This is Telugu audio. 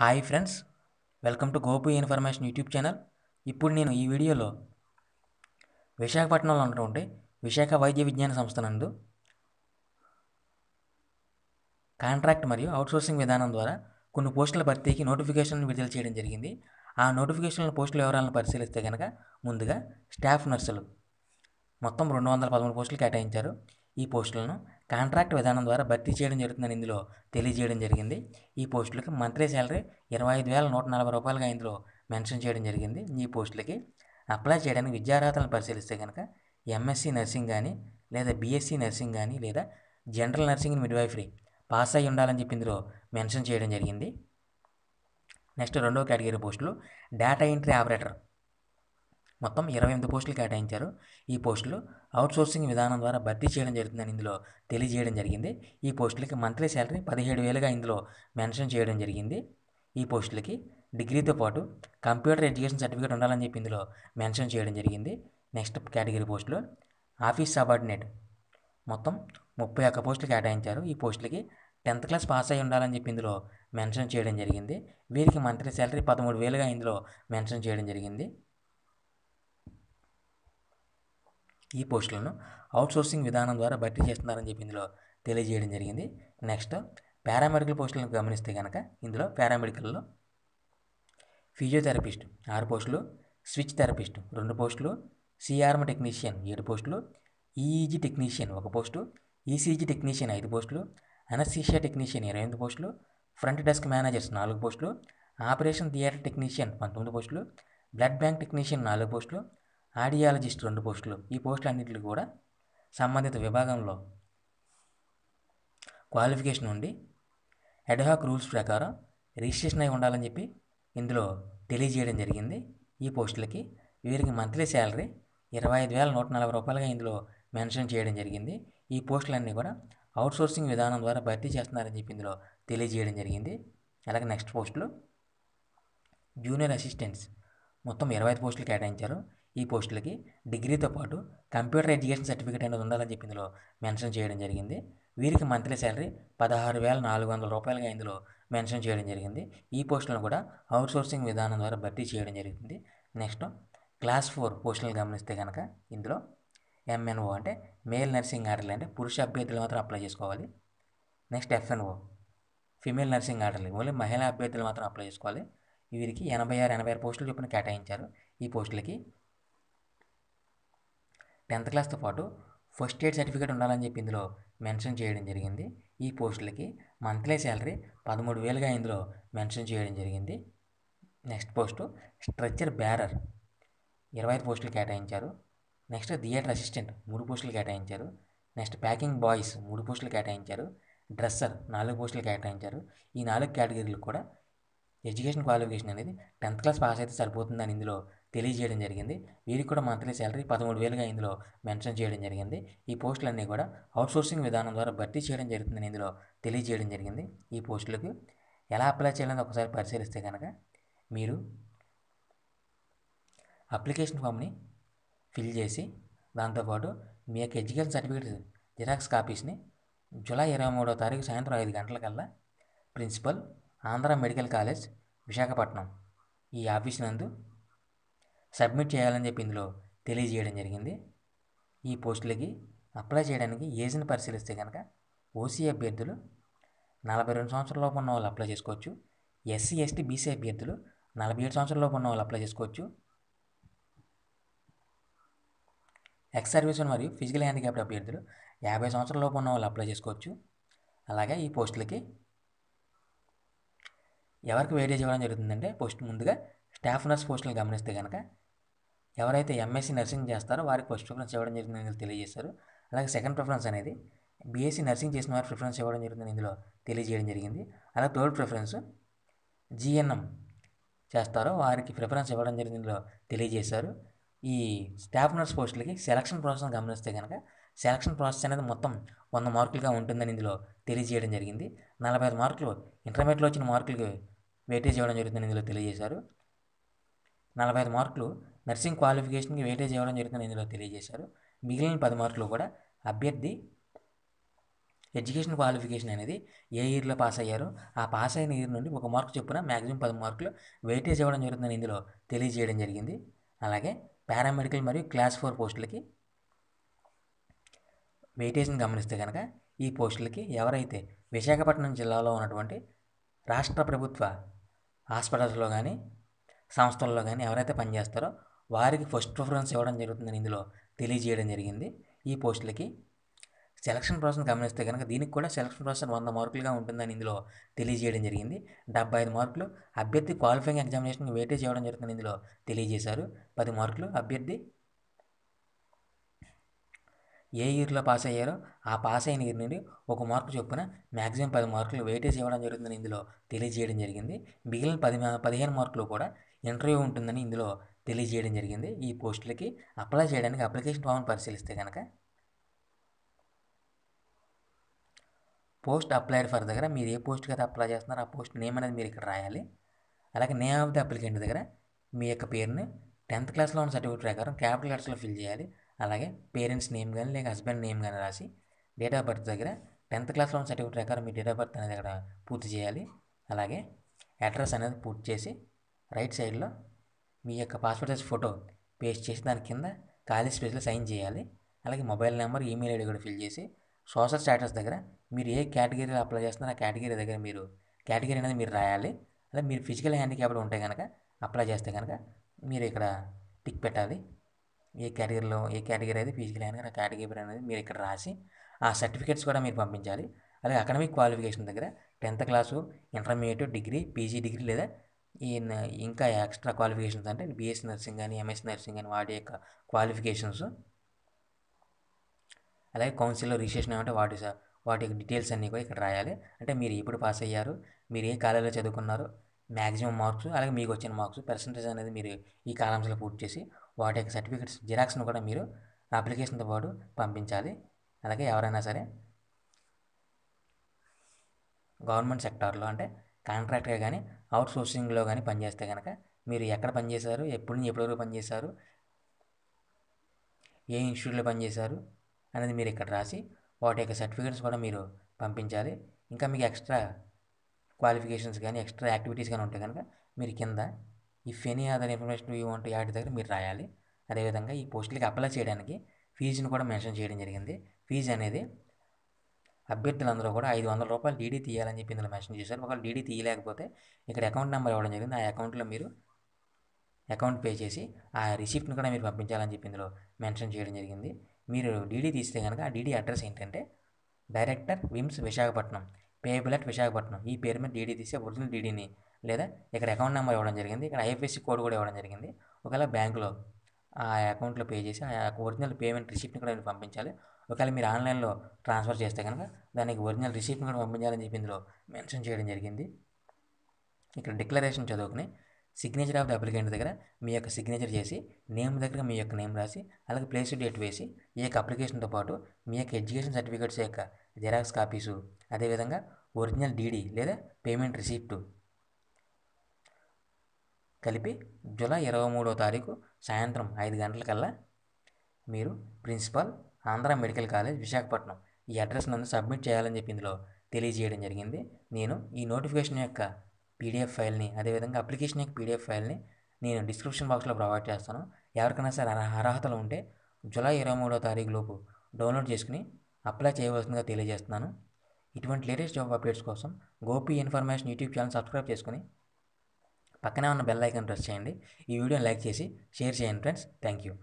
hi friends welcome to Gopu information YouTube channel ఇప్పుడు నేను ఈ వీడియోలో విశాఖపట్నంలో ఉన్నటువంటి విశాఖ వైద్య విజ్ఞాన సంస్థ నందు కాంట్రాక్ట్ మరియు అవుట్సోర్సింగ్ విధానం ద్వారా కొన్ని పోస్టుల భర్తీకి నోటిఫికేషన్లు విడుదల చేయడం జరిగింది ఆ నోటిఫికేషన్ల పోస్టుల వివరాలను పరిశీలిస్తే కనుక ముందుగా స్టాఫ్ నర్సులు మొత్తం రెండు వందల పదమూడు పోస్టులు కేటాయించారు ఈ పోస్టులను కాంట్రాక్ట్ విధానం ద్వారా భర్తీ చేయడం జరుగుతుందని ఇందులో తెలియజేయడం జరిగింది ఈ పోస్టులకి మంత్లీ శాలరీ ఇరవై ఐదు వేల నూట నలభై రూపాయలుగా ఇందులో మెన్షన్ చేయడం జరిగింది ఈ పోస్టులకి అప్లై చేయడానికి విద్యార్హతలను పరిశీలిస్తే కనుక ఎంఎస్సి నర్సింగ్ కానీ లేదా బీఎస్సీ నర్సింగ్ కానీ లేదా జనరల్ నర్సింగ్ మిడ్వైఫరీ పాస్ అయి ఉండాలని చెప్పి ఇందులో మెన్షన్ చేయడం జరిగింది నెక్స్ట్ రెండో కేటగిరీ పోస్టులు డేటా ఎంట్రీ ఆపరేటర్ మొత్తం ఇరవై ఎనిమిది పోస్టులు కేటాయించారు ఈ పోస్టులు అవుట్సోర్సింగ్ విధానం ద్వారా భర్తీ చేయడం జరుగుతుందని ఇందులో తెలియజేయడం జరిగింది ఈ పోస్టులకి మంత్లీ శాలరీ పదిహేడు వేలుగా ఇందులో మెన్షన్ చేయడం జరిగింది ఈ పోస్టులకి డిగ్రీతో పాటు కంప్యూటర్ ఎడ్యుకేషన్ సర్టిఫికేట్ ఉండాలని చెప్పి ఇందులో మెన్షన్ చేయడం జరిగింది నెక్స్ట్ కేటగిరీ పోస్టులు ఆఫీస్ సబార్డినేట్ మొత్తం ముప్పై ఒక్క పోస్టులు కేటాయించారు ఈ పోస్టులకి టెన్త్ క్లాస్ పాస్ అయి ఉండాలని చెప్పి ఇందులో మెన్షన్ చేయడం జరిగింది వీరికి మంత్లీ శాలరీ పదమూడు వేలుగా ఇందులో మెన్షన్ చేయడం జరిగింది ఈ పోస్టులను అవుట్సోర్సింగ్ విధానం ద్వారా భర్తీ చేస్తున్నారని చెప్పి ఇందులో తెలియజేయడం జరిగింది నెక్స్ట్ పారామెడికల్ పోస్టులను గమనిస్తే కనుక ఇందులో పారామెడికల్లో ఫిజియోథెరపిస్ట్ ఆరు పోస్టులు స్విచ్ థెరపిస్ట్ రెండు పోస్టులు సిఆర్ఎం టెక్నీషియన్ ఏడు పోస్టులు ఈఈజీ టెక్నీషియన్ ఒక పోస్టు ఈసీజీ టెక్నీషియన్ ఐదు పోస్టులు అనసీషియా టెక్నీషియన్ ఇరవై ఎనిమిది పోస్టులు ఫ్రంట్ డెస్క్ మేనేజర్స్ నాలుగు పోస్టులు ఆపరేషన్ థియేటర్ టెక్నీషియన్ పంతొమ్మిది పోస్టులు బ్లడ్ బ్యాంక్ టెక్నీషియన్ నాలుగు పోస్టులు ఆడియాలజిస్ట్ రెండు పోస్టులు ఈ పోస్టులు అన్నింటికి కూడా సంబంధిత విభాగంలో క్వాలిఫికేషన్ ఉండి అడ్హాక్ రూల్స్ ప్రకారం రిజిస్ట్రేషన్ అయి ఉండాలని చెప్పి ఇందులో తెలియజేయడం జరిగింది ఈ పోస్టులకి వీరికి మంత్లీ శాలరీ ఇరవై ఐదు వేల నూట నలభై రూపాయలుగా ఇందులో మెన్షన్ చేయడం జరిగింది ఈ పోస్టులన్నీ కూడా అవుట్సోర్సింగ్ విధానం ద్వారా భర్తీ చేస్తున్నారని చెప్పి ఇందులో తెలియజేయడం జరిగింది అలాగే నెక్స్ట్ పోస్టులు జూనియర్ అసిస్టెంట్స్ మొత్తం ఇరవై ఐదు పోస్టులు కేటాయించారు ఈ పోస్టులకి డిగ్రీతో పాటు కంప్యూటర్ ఎడ్యుకేషన్ సర్టిఫికేట్ అనేది ఉండాలని చెప్పి ఇందులో మెన్షన్ చేయడం జరిగింది వీరికి మంత్లీ శాలరీ పదహారు వేల నాలుగు వందల రూపాయలుగా ఇందులో మెన్షన్ చేయడం జరిగింది ఈ పోస్టులను కూడా సోర్సింగ్ విధానం ద్వారా భర్తీ చేయడం జరిగింది నెక్స్ట్ క్లాస్ ఫోర్ పోస్టులను గమనిస్తే కనుక ఇందులో ఎంఎన్ఓ అంటే మేల్ నర్సింగ్ ఆర్డర్లు అంటే పురుష అభ్యర్థులు మాత్రం అప్లై చేసుకోవాలి నెక్స్ట్ ఎఫ్ఎన్ఓ ఫిమేల్ నర్సింగ్ ఆర్డర్లు ఓన్లీ మహిళా అభ్యర్థులు మాత్రం అప్లై చేసుకోవాలి వీరికి ఎనభై ఆరు ఎనభై ఆరు పోస్టులు చొప్పున కేటాయించారు ఈ పోస్టులకి టెన్త్ క్లాస్తో పాటు ఫస్ట్ ఎయిడ్ సర్టిఫికేట్ ఉండాలని చెప్పి ఇందులో మెన్షన్ చేయడం జరిగింది ఈ పోస్టులకి మంత్లీ శాలరీ పదమూడు వేలుగా ఇందులో మెన్షన్ చేయడం జరిగింది నెక్స్ట్ పోస్టు స్ట్రక్చర్ బ్యారర్ ఇరవై ఐదు పోస్టులు కేటాయించారు నెక్స్ట్ థియేటర్ అసిస్టెంట్ మూడు పోస్టులు కేటాయించారు నెక్స్ట్ ప్యాకింగ్ బాయ్స్ మూడు పోస్టులు కేటాయించారు డ్రెస్సర్ నాలుగు పోస్టులు కేటాయించారు ఈ నాలుగు కేటగిరీలు కూడా ఎడ్యుకేషన్ క్వాలిఫికేషన్ అనేది టెన్త్ క్లాస్ పాస్ అయితే సరిపోతుందని ఇందులో తెలియజేయడం జరిగింది వీరికి కూడా మంత్లీ శాలరీ పదమూడు వేలుగా ఇందులో మెన్షన్ చేయడం జరిగింది ఈ పోస్టులన్నీ కూడా అవుట్సోర్సింగ్ విధానం ద్వారా భర్తీ చేయడం జరుగుతుందని ఇందులో తెలియజేయడం జరిగింది ఈ పోస్టులకు ఎలా అప్లై చేయాలని ఒకసారి పరిశీలిస్తే కనుక మీరు అప్లికేషన్ ఫామ్ని ఫిల్ చేసి దాంతోపాటు మీ యొక్క ఎడ్యుకేషన్ సర్టిఫికేట్ జిరాక్స్ కాపీస్ని జూలై ఇరవై మూడో తారీఖు సాయంత్రం ఐదు గంటలకల్లా principal Andhra medical college Visakhapatnam ఈ ఆఫీస్ నందు సబ్మిట్ చేయాలని చెప్పి ఇందులో తెలియజేయడం జరిగింది ఈ పోస్టులకి అప్లై చేయడానికి ఏజ్ని పరిశీలిస్తే కనుక ఓసీ అభ్యర్థులు నలభై రెండు సంవత్సరాలలోపు ఉన్న వాళ్ళు అప్లై చేసుకోవచ్చు ఎస్సీ ఎస్టీ బీసీ అభ్యర్థులు నలభై ఏడు సంవత్సరాలలోపు ఉన్న వాళ్ళు అప్లై చేసుకోవచ్చు ఎక్స్ సర్వీస్ మరియు ఫిజికల్ హ్యాండిక్యాప్డ్ అభ్యర్థులు యాభై సంవత్సరాలలోపు ఉన్న వాళ్ళు అప్లై చేసుకోవచ్చు అలాగే ఈ పోస్టులకి ఎవరికి వేరేజ్ ఇవ్వడం జరుగుతుందంటే పోస్ట్ ముందుగా స్టాఫ్ నర్స్ పోస్టులు గమనిస్తే కనుక ఎవరైతే ఎంఎస్సి నర్సింగ్ చేస్తారో వారికి ఫస్ట్ ప్రిఫరెన్స్ ఇవ్వడం జరిగిందని తెలియజేశారు అలాగే సెకండ్ ప్రిఫరెన్స్ అనేది బీఎస్సీ నర్సింగ్ చేసిన వారికి ప్రిఫరెన్స్ ఇవ్వడం జరిగిందని ఇందులో తెలియజేయడం జరిగింది అలాగే థర్డ్ ప్రిఫరెన్స్ జిఎన్ఎం చేస్తారో వారికి ప్రిఫరెన్స్ ఇవ్వడం జరిగింది ఇందులో తెలియజేశారు ఈ స్టాఫ్ నర్స్ పోస్టులకి సెలక్షన్ ప్రాసెస్ గమనిస్తే కనుక సెలక్షన్ ప్రాసెస్ అనేది మొత్తం వంద మార్కులుగా ఉంటుందని ఇందులో తెలియజేయడం జరిగింది నలభై ఐదు మార్కులు ఇంటర్మీడియట్లో వచ్చిన మార్కులకి వెయిటేజ్ ఇవ్వడం జరుగుతుందని ఇందులో తెలియజేశారు నలభై ఐదు మార్కులు నర్సింగ్ క్వాలిఫికేషన్కి వెయిటేజ్ ఇవ్వడం జరుగుతుందని ఇందులో తెలియజేశారు మిగిలిన పది మార్కులు కూడా అభ్యర్థి ఎడ్యుకేషన్ క్వాలిఫికేషన్ అనేది ఏ ఇయర్లో పాస్ అయ్యారో ఆ పాస్ అయిన ఇయర్ నుండి ఒక మార్కు చొప్పున మ్యాక్సిమం పది మార్కులు వెయిటేజ్ ఇవ్వడం జరుగుతుందని ఇందులో తెలియజేయడం జరిగింది అలాగే పారామెడికల్ మరియు క్లాస్ ఫోర్ పోస్టులకి వెయిటేజ్ని గమనిస్తే కనుక ఈ పోస్టులకి ఎవరైతే విశాఖపట్నం జిల్లాలో ఉన్నటువంటి రాష్ట్ర ప్రభుత్వ హాస్పిటల్స్లో కానీ సంస్థల్లో కానీ ఎవరైతే పనిచేస్తారో వారికి ఫస్ట్ ప్రిఫరెన్స్ ఇవ్వడం జరుగుతుందని ఇందులో తెలియజేయడం జరిగింది ఈ పోస్టులకి సెలక్షన్ ప్రాసెస్ గమనిస్తే కనుక దీనికి కూడా సెలక్షన్ ప్రాసెస్ వంద మార్కులుగా ఉంటుందని ఇందులో తెలియజేయడం జరిగింది డెబ్బై ఐదు మార్కులు అభ్యర్థి క్వాలిఫైయింగ్ ఎగ్జామినేషన్కి వెయిటేజ్ ఇవ్వడం జరుగుతుంది ఇందులో తెలియజేశారు పది మార్కులు అభ్యర్థి ఏ ఇయర్లో పాస్ అయ్యారో ఆ పాస్ అయిన ఇయర్ నుండి ఒక మార్కు చొప్పున మ్యాక్సిమం పది మార్కులు వెయిటేజ్ ఇవ్వడం జరుగుతుందని ఇందులో తెలియజేయడం జరిగింది మిగిలిన పది పదిహేను మార్కులు కూడా ఇంటర్వ్యూ ఉంటుందని ఇందులో తెలియజేయడం జరిగింది ఈ పోస్టులకి అప్లై చేయడానికి అప్లికేషన్ ఫామ్ను పరిశీలిస్తే కనుక పోస్ట్ అప్లైడ్ ఫర్ దగ్గర మీరు ఏ పోస్ట్కి అయితే అప్లై చేస్తున్నారో ఆ పోస్ట్ నేమ్ అనేది మీరు ఇక్కడ రాయాలి అలాగే నేమ్ ఆఫ్ ది అప్లికెంట్ దగ్గర మీ యొక్క పేరుని టెన్త్ క్లాస్లో ఉన్న సర్టిఫికేట్ ప్రకారం క్యాపిటల్ లెటర్స్లో ఫిల్ చేయాలి అలాగే పేరెంట్స్ నేమ్ కానీ లేక హస్బెండ్ నేమ్ కానీ రాసి డేట్ ఆఫ్ బర్త్ దగ్గర టెన్త్ క్లాస్లో ఉన్న సర్టిఫికేట్ ప్రకారం మీ డేట్ ఆఫ్ బర్త్ అనేది అక్కడ పూర్తి చేయాలి అలాగే అడ్రస్ అనేది పూర్తి చేసి రైట్ సైడ్లో మీ యొక్క పాస్పోర్ట్ సైజ్ ఫోటో పేస్ట్ చేసి దాని కింద ఖాళీ స్పేస్లో సైన్ చేయాలి అలాగే మొబైల్ నెంబర్ ఈమెయిల్ ఐడి కూడా ఫిల్ చేసి సోషల్ స్టేటస్ దగ్గర మీరు ఏ కేటగిరీలో అప్లై చేస్తున్నారో ఆ కేటగిరీ దగ్గర మీరు కేటగిరీ అనేది మీరు రాయాలి అలాగే మీరు ఫిజికల్ హ్యాండిక్యాప్లు ఉంటే కనుక అప్లై చేస్తే కనుక మీరు ఇక్కడ టిక్ పెట్టాలి ఏ కేటగిరీలో ఏ కేటగిరీ అయితే పీజీ అయినా ఆ కేటగిరీ అనేది మీరు ఇక్కడ రాసి ఆ సర్టిఫికేట్స్ కూడా మీరు పంపించాలి అలాగే అకాడమిక్ క్వాలిఫికేషన్ దగ్గర tenth class intermediate degree PG degree లేదా ఈ ఇంకా ఎక్స్ట్రా క్వాలిఫికేషన్స్ అంటే బీఎస్ నర్సింగ్ కానీ ఎంఎస్ నర్సింగ్ కానీ వాటి యొక్క క్వాలిఫికేషన్స్ అలాగే కౌన్సిల్లో రిజిస్ట్రేషన్ ఏమంటే వాటి వాటి యొక్క డీటెయిల్స్ అన్నీ కూడా ఇక్కడ రాయాలి అంటే మీరు ఎప్పుడు పాస్ అయ్యారు మీరు ఏ కాలేజీలో చదువుకున్నారు మ్యాక్సిమం మార్క్స్ అలాగే మీకు వచ్చిన మార్క్స్ పర్సంటేజ్ అనేది మీరు ఈ కాలమ్స్లో పూర్తి చేసి వాటి యొక్క సర్టిఫికెట్స్ జిరాక్స్ను కూడా మీరు అప్లికేషన్తో పాటు పంపించాలి అలాగే ఎవరైనా సరే గవర్నమెంట్ సెక్టార్లో అంటే కాంట్రాక్ట్గా కానీ అవుట్ సోర్సింగ్లో కానీ పనిచేస్తే కనుక మీరు ఎక్కడ పనిచేశారు ఎప్పుడు ఎప్పటి వరకు పనిచేశారు ఏ ఇన్స్టిట్యూట్లో పనిచేశారు అనేది మీరు ఇక్కడ రాసి వాటి యొక్క సర్టిఫికేట్స్ కూడా మీరు పంపించాలి ఇంకా మీకు ఎక్స్ట్రా క్వాలిఫికేషన్స్ కానీ ఎక్స్ట్రా యాక్టివిటీస్ కానీ ఉంటాయి కనుక మీరు కింద if any other information you want add దగ్గర మీరు రాయాలి అదేవిధంగా ఈ పోస్టులకి అప్లై చేయడానికి ఫీజును కూడా మెన్షన్ చేయడం జరిగింది ఫీజు అనేది అభ్యర్థులందరూ కూడా ఐదు వందల రూపాయలు డీడీ తీయాలని చెప్పి ఇందులో మెన్షన్ చేశారు ఒకవేళ డీడీ తీయలేకపోతే ఇక్కడ అకౌంట్ నెంబర్ ఇవ్వడం జరిగింది ఆ అకౌంట్లో మీరు అకౌంట్ పే చేసి ఆ రిసిప్ట్ని కూడా మీరు పంపించాలని చెప్పి ఇందులో మెన్షన్ చేయడం జరిగింది మీరు డీడీ తీస్తే కనుక ఆ డీడీ అడ్రస్ ఏంటంటే director VIMS Visakhapatnam payable at Visakhapatnam ఈ పేరు మీద డీడీ తీస్తే ఒరిజినల్ డీడీని లేదా ఇక్కడ అకౌంట్ నెంబర్ ఇవ్వడం జరిగింది ఇక్కడ ఐఎఫ్ఎస్సి కోడ్ కూడా ఇవ్వడం జరిగింది ఒకవేళ బ్యాంకులో ఆ అకౌంట్లో పే చేసి ఆ ఒరిజినల్ పేమెంట్ రిసిప్ట్ని కూడా పంపించాలి ఒకవేళ మీరు ఆన్లైన్లో ట్రాన్స్ఫర్ చేస్తే కనుక దానికి ఒరిజినల్ రిసిప్ట్ని కూడా పంపించాలని చెప్పి ఇందులో మెన్షన్ చేయడం జరిగింది ఇక్కడ డిక్లరేషన్ చదువుకుని సిగ్నేచర్ ఆఫ్ ద అప్లికెంట్ దగ్గర మీ యొక్క సిగ్నేచర్ చేసి నేమ్ దగ్గర మీ యొక్క నేమ్ రాసి అలాగే ప్లేస్ డేట్ వేసి ఈ యొక్క అప్లికేషన్తో పాటు మీ యొక్క ఎడ్యుకేషన్ సర్టిఫికేట్స్ యొక్క జెరాక్స్ కాపీసు అదేవిధంగా ఒరిజినల్ డీడీ లేదా పేమెంట్ రిసిప్ట్ కలిపి జూలై ఇరవై మూడో తారీఖు సాయంత్రం ఐదు గంటలకల్లా మీరు principal Andhra medical college Visakhapatnam ఈ అడ్రస్ నందు సబ్మిట్ చేయాలని చెప్పి ఇందులో తెలియజేయడం జరిగింది నేను ఈ నోటిఫికేషన్ యొక్క పీడిఎఫ్ ఫైల్ని అదేవిధంగా అప్లికేషన్ యొక్క పీడిఎఫ్ ఫైల్ని నేను డిస్క్రిప్షన్ బాక్స్లో ప్రొవైడ్ చేస్తాను ఎవరికైనా సరే అర్హతలు ఉంటే జూలై ఇరవై మూడో తారీఖు లోపు డౌన్లోడ్ చేసుకుని అప్లై చేయవలసిందిగా తెలియజేస్తున్నాను ఇటువంటి లేటెస్ట్ జాబ్ అప్డేట్స్ కోసం Gopi information YouTube channel subscribe చేసుకుని పక్కనే ఉన్న బెల్ ఐకాన్ ప్రెస్ చేయండి ఈ వీడియోని లైక్ చేసి షేర్ చేయండి ఫ్రెండ్స్ థ్యాంక్ యూ